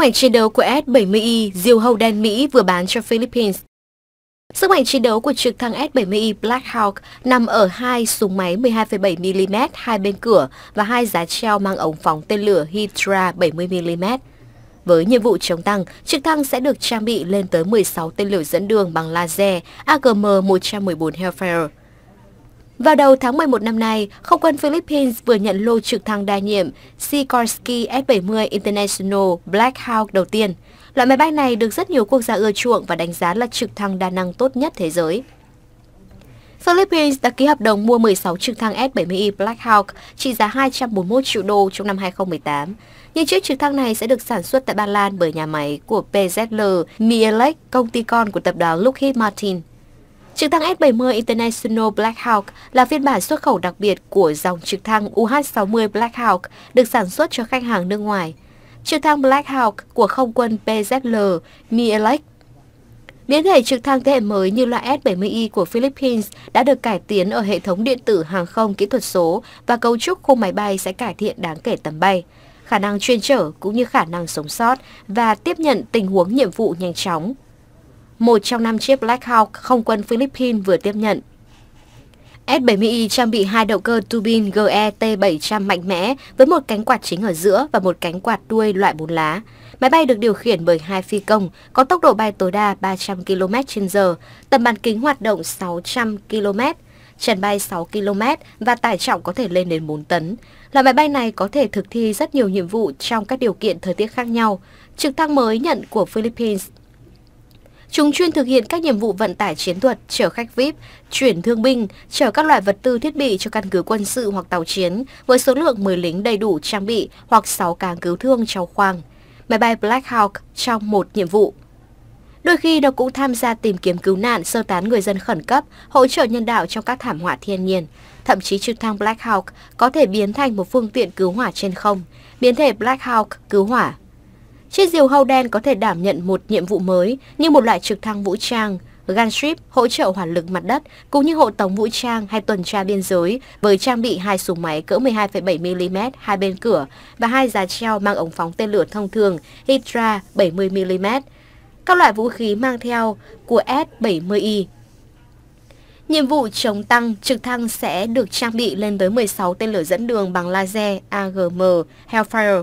mạnh chiến đấu của S-70i diều hâu đen Mỹ vừa bán cho Philippines. Sức mạnh chiến đấu của trực thăng S-70i Black Hawk nằm ở hai súng máy 12,7mm hai bên cửa và hai giá treo mang ống phóng tên lửa Hydra 70mm. Với nhiệm vụ chống tăng, trực thăng sẽ được trang bị lên tới 16 tên lửa dẫn đường bằng laser AGM-114 Hellfire vào đầu tháng 11 năm nay, không quân Philippines vừa nhận lô trực thăng đa nhiệm Sikorsky S-70 International Black Hawk đầu tiên. Loại máy bay này được rất nhiều quốc gia ưa chuộng và đánh giá là trực thăng đa năng tốt nhất thế giới. Philippines đã ký hợp đồng mua 16 trực thăng S-70i Black Hawk trị giá 241 triệu đô trong năm 2018. Những chiếc trực thăng này sẽ được sản xuất tại Ba Lan bởi nhà máy của PZL Mielec, công ty con của tập đoàn Lockheed Martin. Trực thăng S-70 International Black Hawk là phiên bản xuất khẩu đặc biệt của dòng trực thăng UH-60 Black Hawk được sản xuất cho khách hàng nước ngoài. Trực thăng Black Hawk của không quân PZL Mielec Biến thể trực thăng thế hệ mới như loại S-70i của Philippines đã được cải tiến ở hệ thống điện tử hàng không kỹ thuật số và cấu trúc khu máy bay sẽ cải thiện đáng kể tầm bay, khả năng chuyên trở cũng như khả năng sống sót và tiếp nhận tình huống nhiệm vụ nhanh chóng một trong năm chiếc Black Hawk không quân Philippines vừa tiếp nhận. S-70i trang bị hai động cơ turbin GE-T700 mạnh mẽ với một cánh quạt chính ở giữa và một cánh quạt đuôi loại bốn lá. Máy bay được điều khiển bởi hai phi công, có tốc độ bay tối đa 300 km h tầm bán kính hoạt động 600 km, trần bay 6 km và tải trọng có thể lên đến 4 tấn. Loại máy bay này có thể thực thi rất nhiều nhiệm vụ trong các điều kiện thời tiết khác nhau. Trực thăng mới nhận của Philippines Chúng chuyên thực hiện các nhiệm vụ vận tải chiến thuật, chở khách VIP, chuyển thương binh, chở các loại vật tư thiết bị cho căn cứ quân sự hoặc tàu chiến với số lượng 10 lính đầy đủ trang bị hoặc 6 càng cứu thương trong khoang. Máy bay Black Hawk trong một nhiệm vụ. Đôi khi nó cũng tham gia tìm kiếm cứu nạn, sơ tán người dân khẩn cấp, hỗ trợ nhân đạo trong các thảm họa thiên nhiên. Thậm chí trực thăng Black Hawk có thể biến thành một phương tiện cứu hỏa trên không, biến thể Black Hawk cứu hỏa Chiếc diều hâu đen có thể đảm nhận một nhiệm vụ mới như một loại trực thăng vũ trang, gunship hỗ trợ hỏa lực mặt đất cũng như hộ tống vũ trang hay tuần tra biên giới với trang bị hai súng máy cỡ 12,7 mm hai bên cửa và hai giá treo mang ống phóng tên lửa thông thường Hydra 70 mm. Các loại vũ khí mang theo của S-70i Nhiệm vụ chống tăng trực thăng sẽ được trang bị lên tới 16 tên lửa dẫn đường bằng laser AGM Hellfire